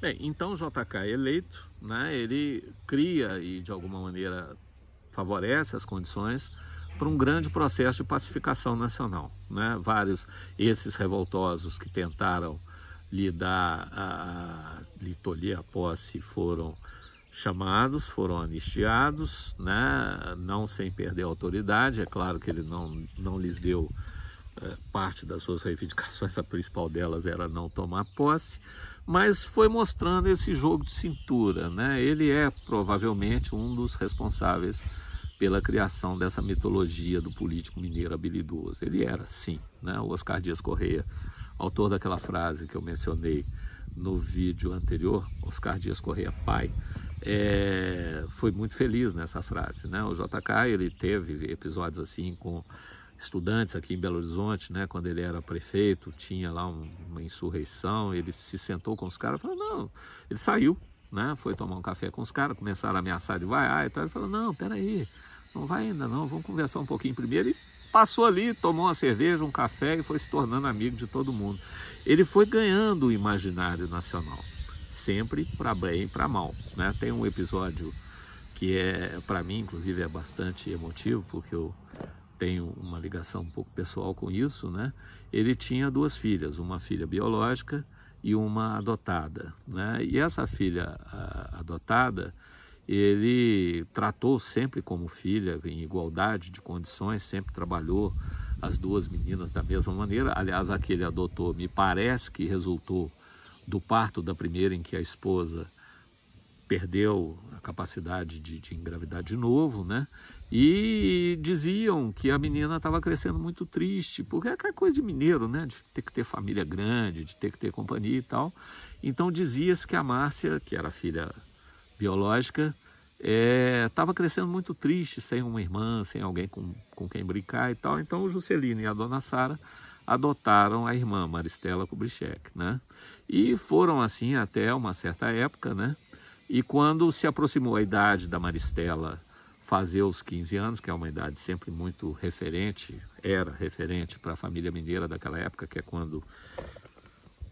Bem, então JK eleito, né, ele cria e de alguma maneira favorece as condições para um grande processo de pacificação nacional. Né? Vários, esses revoltosos que tentaram lhe dar, a, lhe tolher a posse foram chamados, foram anistiados, né? não sem perder a autoridade, é claro que ele não, não lhes deu é, parte das suas reivindicações, a principal delas era não tomar posse, mas foi mostrando esse jogo de cintura. Né? Ele é provavelmente um dos responsáveis pela criação dessa mitologia do político mineiro habilidoso. Ele era, sim, né? o Oscar Dias Correia, autor daquela frase que eu mencionei no vídeo anterior, Oscar Dias Correia pai, é, foi muito feliz nessa frase. Né? O JK ele teve episódios assim com estudantes aqui em Belo Horizonte, né, quando ele era prefeito, tinha lá um, uma insurreição, ele se sentou com os caras, falou, não, ele saiu, né, foi tomar um café com os caras, começaram a ameaçar de vaiar e tal, ele falou, não, peraí, não vai ainda não, vamos conversar um pouquinho primeiro, e passou ali, tomou uma cerveja, um café e foi se tornando amigo de todo mundo. Ele foi ganhando o imaginário nacional, sempre para bem e para mal, né, tem um episódio que é, para mim, inclusive, é bastante emotivo, porque eu tenho uma ligação um pouco pessoal com isso, né? Ele tinha duas filhas, uma filha biológica e uma adotada, né? E essa filha adotada, ele tratou sempre como filha, em igualdade de condições, sempre trabalhou as duas meninas da mesma maneira. Aliás, aquele adotou, me parece que resultou do parto da primeira em que a esposa perdeu a capacidade de, de engravidar de novo, né? E diziam que a menina estava crescendo muito triste, porque é aquela coisa de mineiro, né? De ter que ter família grande, de ter que ter companhia e tal. Então dizia-se que a Márcia, que era filha biológica, estava é, crescendo muito triste, sem uma irmã, sem alguém com, com quem brincar e tal. Então o Juscelino e a dona Sara adotaram a irmã Maristela Kubitschek, né? E foram assim até uma certa época, né? E quando se aproximou a idade da Maristela fazer os 15 anos, que é uma idade sempre muito referente, era referente para a família mineira daquela época, que é quando.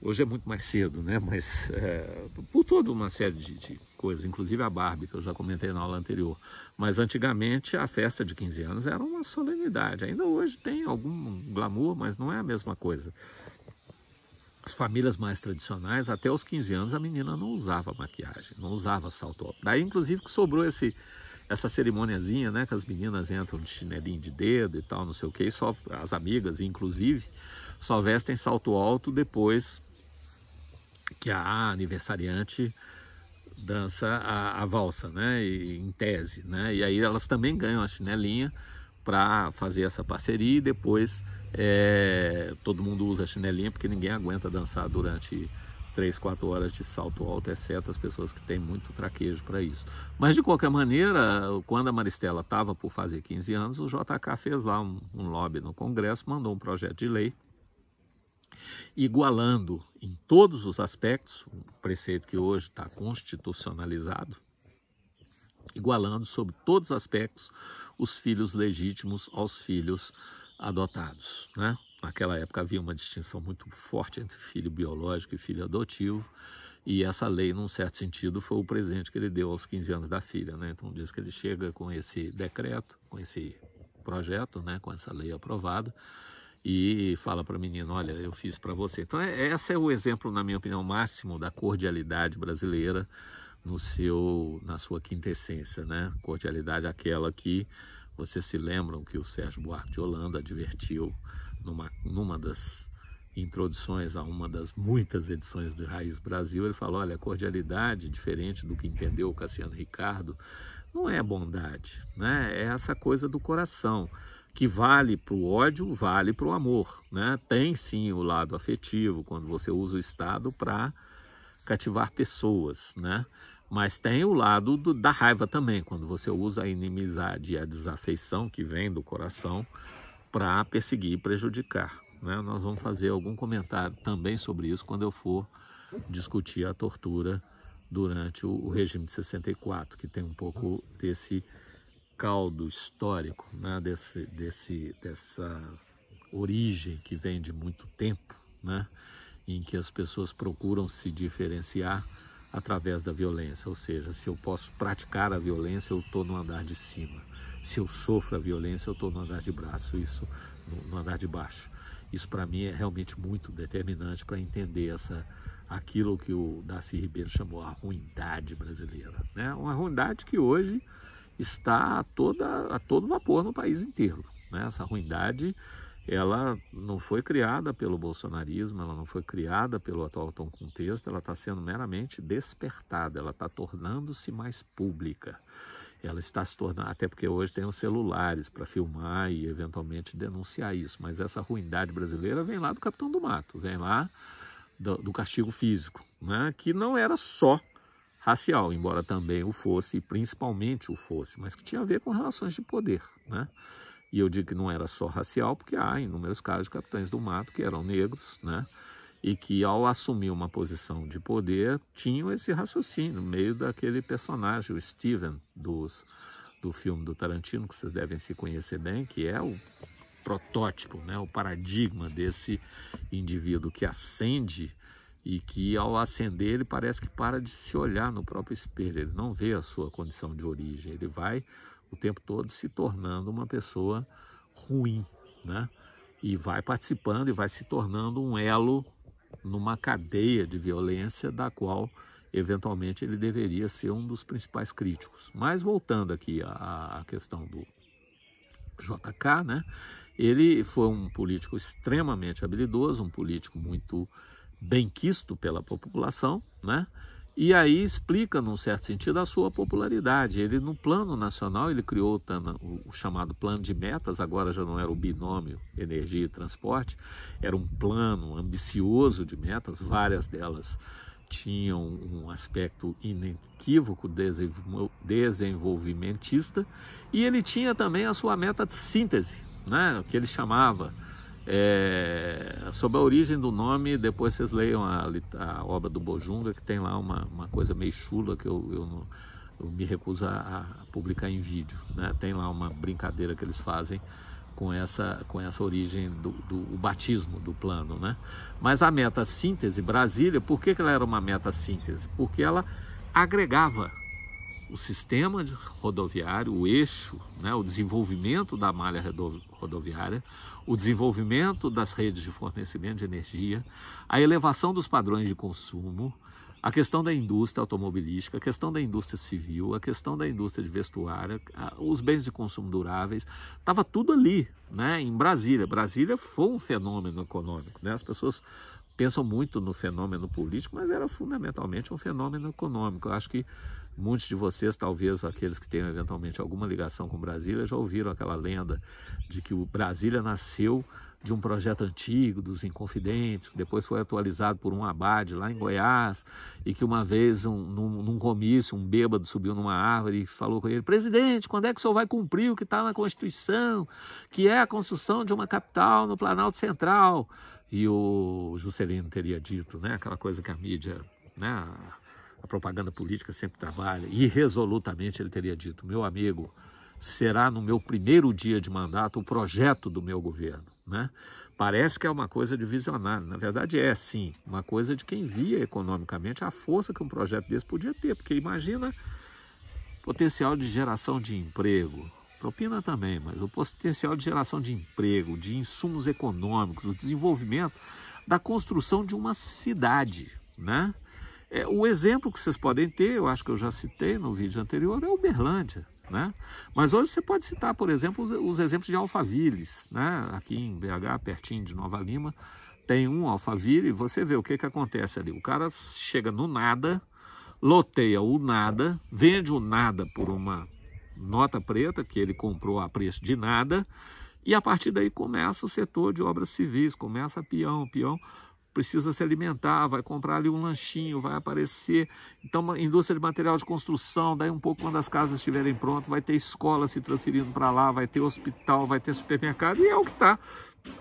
Hoje é muito mais cedo, né? Mas é, por toda uma série de, de, coisas, inclusive a Barbie, que eu já comentei na aula anterior. Mas antigamente a festa de 15 anos era uma solenidade. Ainda hoje tem algum glamour, mas não é a mesma coisa. As famílias mais tradicionais, até os 15 anos, a menina não usava maquiagem, não usava salto alto. Daí, inclusive, que sobrou esse, essa cerimoniazinha, né? Que as meninas entram de chinelinho de dedo e tal, não sei o que, só as amigas, inclusive, só vestem salto alto depois que a aniversariante dança a, a valsa, né? E, em tese, né? E aí elas também ganham a chinelinha para fazer essa parceria e depois é, todo mundo usa chinelinha porque ninguém aguenta dançar durante 3, 4 horas de salto alto, exceto as pessoas que têm muito traquejo para isso. Mas de qualquer maneira, quando a Maristela estava por fazer 15 anos, o JK fez lá um, um lobby no Congresso, mandou um projeto de lei igualando em todos os aspectos, um preceito que hoje está constitucionalizado, igualando sobre todos os aspectos os filhos legítimos aos filhos legítimos adotados. Né? Naquela época havia uma distinção muito forte entre filho biológico e filho adotivo, e essa lei, num certo sentido, foi o presente que ele deu aos 15 anos da filha. Né? Então diz que ele chega com esse decreto, com esse projeto, né? com essa lei aprovada, e fala para a menina, olha, eu fiz para você. Então é, esse é o exemplo, na minha opinião, máximo da cordialidade brasileira no seu, na sua quintessência, né? Cordialidade é aquela que vocês se lembram que o Sérgio Buarque de Holanda advertiu numa, numa das introduções a uma das muitas edições de Raiz Brasil, ele falou, olha, a cordialidade, diferente do que entendeu o Cassiano Ricardo, não é bondade, né? é essa coisa do coração, que vale para o ódio, vale para o amor. Né? Tem sim o lado afetivo, quando você usa o Estado para cativar pessoas, né? Mas tem o lado do, da raiva também, quando você usa a inimizade e a desafeição que vem do coração para perseguir e prejudicar. Né? Nós vamos fazer algum comentário também sobre isso quando eu for discutir a tortura durante o, o regime de 64, que tem um pouco desse caldo histórico, né? desse, desse, dessa origem que vem de muito tempo, né? em que as pessoas procuram se diferenciar através da violência, ou seja, se eu posso praticar a violência, eu estou no andar de cima. Se eu sofro a violência, eu estou no andar de braço, isso no, no andar de baixo. Isso para mim é realmente muito determinante para entender essa aquilo que o Darcy Ribeiro chamou a ruindade brasileira, né? Uma ruindade que hoje está a toda a todo vapor no país inteiro, né? Essa ruindade ela não foi criada pelo bolsonarismo, ela não foi criada pelo atual tom contexto, ela está sendo meramente despertada, ela está tornando-se mais pública. Ela está se tornando, até porque hoje tem os celulares para filmar e eventualmente denunciar isso, mas essa ruindade brasileira vem lá do Capitão do Mato, vem lá do, do castigo físico, né? que não era só racial, embora também o fosse, e principalmente o fosse, mas que tinha a ver com relações de poder. Né? E eu digo que não era só racial, porque há inúmeros casos de capitães do mato que eram negros, né? E que ao assumir uma posição de poder, tinham esse raciocínio, meio daquele personagem, o Steven, dos, do filme do Tarantino, que vocês devem se conhecer bem, que é o protótipo, né? o paradigma desse indivíduo que ascende e que ao ascender ele parece que para de se olhar no próprio espelho, ele não vê a sua condição de origem, ele vai o tempo todo se tornando uma pessoa ruim, né? E vai participando e vai se tornando um elo numa cadeia de violência da qual eventualmente ele deveria ser um dos principais críticos. Mas voltando aqui à, à questão do JK, né? Ele foi um político extremamente habilidoso, um político muito quisto pela população, né? E aí explica, num certo sentido, a sua popularidade. Ele, no plano nacional, ele criou o, chamado plano de metas, agora já não era o binômio energia e transporte, era um plano ambicioso de metas, várias delas tinham um aspecto inequívoco desenvolvimentista, e ele tinha também a sua meta de síntese, né, que ele chamava é, sobre a origem do nome, depois vocês leiam a, a obra do Bojunga, que tem lá uma, uma coisa meio chula que eu, eu, não, eu me recuso a, publicar em vídeo. Né? Tem lá uma brincadeira que eles fazem com essa, com essa origem do, do batismo do plano. Né? Mas a meta síntese Brasília, por que, que ela era uma meta síntese? Porque ela agregava o sistema rodoviário, o eixo, né, o desenvolvimento da malha rodoviária, o desenvolvimento das redes de fornecimento de energia, a elevação dos padrões de consumo, a questão da indústria automobilística, a questão da indústria civil, a questão da indústria de vestuário, os bens de consumo duráveis, estava tudo ali, né, em Brasília. Brasília foi um fenômeno econômico, né? As pessoas pensam muito no fenômeno político, mas era fundamentalmente um fenômeno econômico. Eu acho que Muitos de vocês, talvez aqueles que tenham eventualmente alguma ligação com Brasília, já ouviram aquela lenda de que o Brasília nasceu de um projeto antigo dos Inconfidentes, que depois foi atualizado por um abade lá em Goiás, e que uma vez, um, num, num, comício, um bêbado subiu numa árvore e falou com ele: Presidente, quando é que o senhor vai cumprir o que está na Constituição, que é a construção de uma capital no Planalto Central? E o Juscelino teria dito, né, aquela coisa que a mídia né, a propaganda política sempre trabalha, e resolutamente ele teria dito: meu amigo, será no meu primeiro dia de mandato o projeto do meu governo. Né? Parece que é uma coisa de visionário, na verdade é sim, uma coisa de quem via economicamente a força que um projeto desse podia ter, porque imagina potencial de geração de emprego, propina também, mas o potencial de geração de emprego, de insumos econômicos, o desenvolvimento da construção de uma cidade, né? É, o exemplo que vocês podem ter, eu acho que eu já citei no vídeo anterior, é Uberlândia. Né? Mas hoje você pode citar, por exemplo, os, os exemplos de Alphaville's, né? aqui em BH, pertinho de Nova Lima, tem um Alphaville e você vê o que, que acontece ali. O cara chega no nada, loteia o nada, vende o nada por uma nota preta que ele comprou a preço de nada, e a partir daí começa o setor de obras civis, começa a peão, peão precisa se alimentar, vai comprar ali um lanchinho, vai aparecer. Então, indústria de material de construção, daí um pouco quando as casas estiverem prontas, vai ter escola se transferindo para lá, vai ter hospital, vai ter supermercado, e é o que está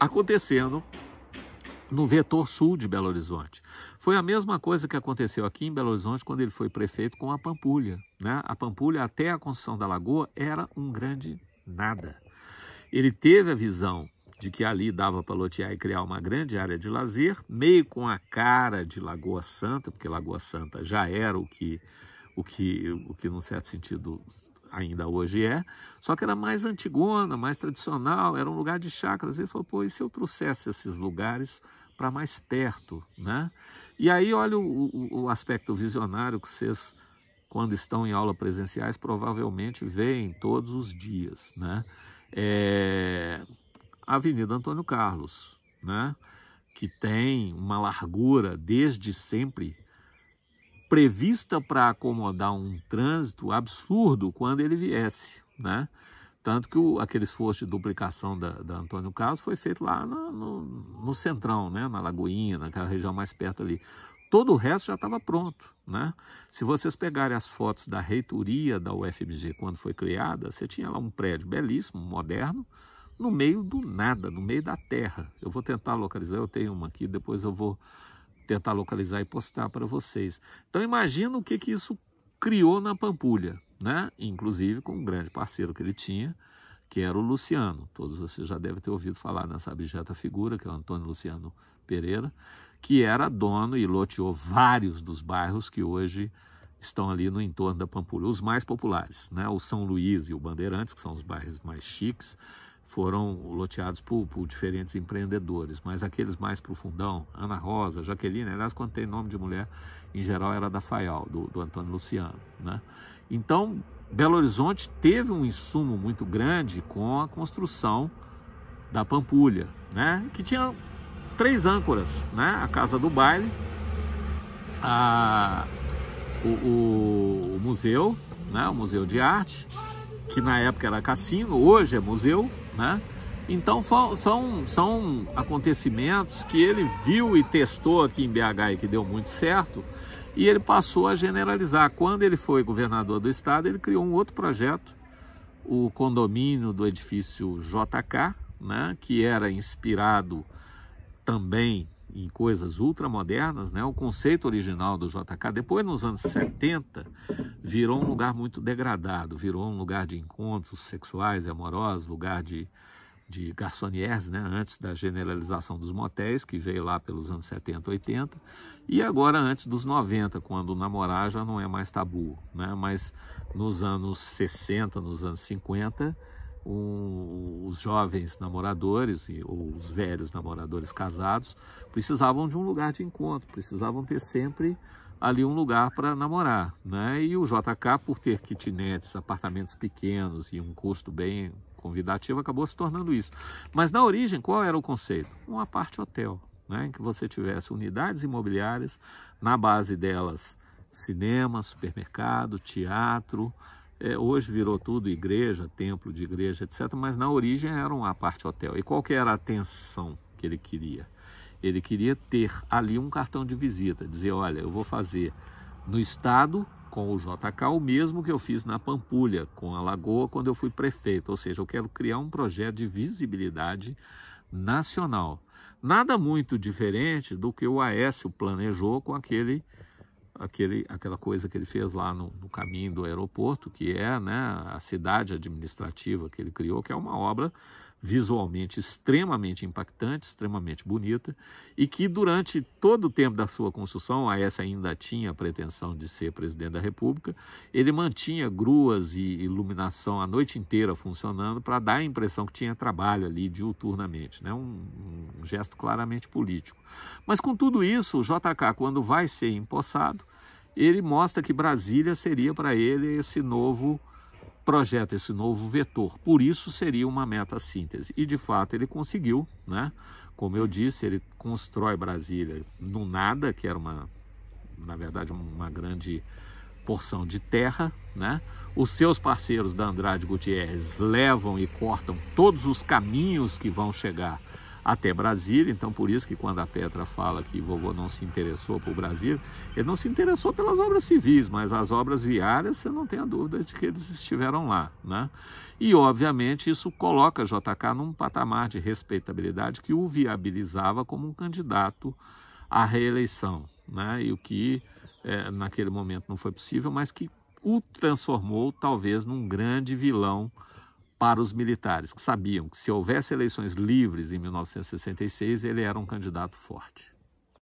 acontecendo no vetor sul de Belo Horizonte. Foi a mesma coisa que aconteceu aqui em Belo Horizonte quando ele foi prefeito com a Pampulha. Né? A Pampulha, até a construção da Lagoa, era um grande nada. Ele teve a visão de que ali dava para lotear e criar uma grande área de lazer, meio com a cara de Lagoa Santa, porque Lagoa Santa já era o que, o que, o que num certo sentido, ainda hoje é, só que era mais antigona, mais tradicional, era um lugar de chacras. Ele falou, pô, e se eu trouxesse esses lugares para mais perto, né? E aí, olha o, o, o aspecto visionário que vocês quando estão em aula presenciais, provavelmente veem todos os dias. Né? É, a Avenida Antônio Carlos, né? que tem uma largura desde sempre prevista para acomodar um trânsito absurdo quando ele viesse, né? Tanto que o, aquele esforço de duplicação da, da Antônio Carlos foi feito lá no, no, no, Centrão, né? na Lagoinha, naquela região mais perto ali. Todo o resto já estava pronto. Né? Se vocês pegarem as fotos da reitoria da UFMG quando foi criada, você tinha lá um prédio belíssimo, moderno, no meio do nada, no meio da terra. Eu vou tentar localizar, eu tenho uma aqui, depois eu vou tentar localizar e postar para vocês. Então imagina o que, que isso criou na Pampulha, né? inclusive com um grande parceiro que ele tinha, que era o Luciano. Todos vocês já devem ter ouvido falar nessa abjeta figura, que é o Antônio Luciano Pereira, que era dono e loteou vários dos bairros que hoje estão ali no entorno da Pampulha, os mais populares, né? o São Luís e o Bandeirantes, que são os bairros mais chiques, foram loteados por, por diferentes empreendedores, mas aqueles mais profundão Ana Rosa, Jaqueline, aliás, quando tem nome de mulher, em geral era da Fayal do, do Antônio Luciano. Né? Então, Belo Horizonte teve um insumo muito grande com a construção da Pampulha, né? que tinha três âncoras, né? a Casa do Baile, a, o, o, o museu, né? o Museu de Arte, que na época era cassino, hoje é museu, né? Então são, são acontecimentos que ele viu e testou aqui em BH e que deu muito certo, e ele passou a generalizar. Quando ele foi governador do estado, ele criou um outro projeto, o condomínio do edifício JK, né, que era inspirado também em coisas ultramodernas, né? O conceito original do JK, depois nos anos 70, virou um lugar muito degradado, virou um lugar de encontros sexuais e amorosos, lugar de, de garçonnières, né? Antes da generalização dos motéis, que veio lá pelos anos 70, 80, e agora antes dos 90, quando namorar já não é mais tabu, né? Mas nos anos 60, nos anos 50, um, os jovens namoradores ou os velhos namoradores casados precisavam de um lugar de encontro, precisavam ter sempre ali um lugar para namorar, né? E o JK, por ter kitnets, apartamentos pequenos e um custo bem convidativo, acabou se tornando isso. Mas na origem, qual era o conceito? Um parte hotel, né? Em que você tivesse unidades imobiliárias, na base delas cinema, supermercado, teatro, é, hoje virou tudo igreja, templo de igreja, etc. Mas na origem era um parte hotel. E qual que era a atenção que ele queria? Ele queria ter ali um cartão de visita, dizer, olha, eu vou fazer no estado com o JK o mesmo que eu fiz na Pampulha, com a Lagoa, quando eu fui prefeito. Ou seja, eu quero criar um projeto de visibilidade nacional. Nada muito diferente do que o Aécio planejou com aquele aquele, aquela coisa que ele fez lá no, no, caminho do aeroporto, que é né, a cidade administrativa que ele criou, que é uma obra visualmente extremamente impactante, extremamente bonita, e que durante todo o tempo da sua construção, a essa ainda tinha a pretensão de ser presidente da República, ele mantinha gruas e iluminação a noite inteira funcionando para dar a impressão que tinha trabalho ali diuturnamente, né? um, um gesto claramente político. Mas com tudo isso, o JK, quando vai ser empossado, ele mostra que Brasília seria para ele esse novo projeta esse novo vetor. Por isso seria uma meta síntese. E de fato ele conseguiu, né? Como eu disse, ele constrói Brasília no nada, que era uma, na verdade, uma grande porção de terra, né? Os seus parceiros da Andrade Gutierrez levam e cortam todos os caminhos que vão chegar até Brasília. Então, por isso que quando a Petra fala que vovô não se interessou por Brasília, ele não se interessou pelas obras civis, mas as obras viárias, você não tem a dúvida de que eles estiveram lá. Né? E, obviamente, isso coloca JK num patamar de respeitabilidade que o viabilizava como um candidato à reeleição. Né? E o que é, naquele momento não foi possível, mas que o transformou talvez num grande vilão para os militares, que sabiam que se houvesse eleições livres em 1966, ele era um candidato forte.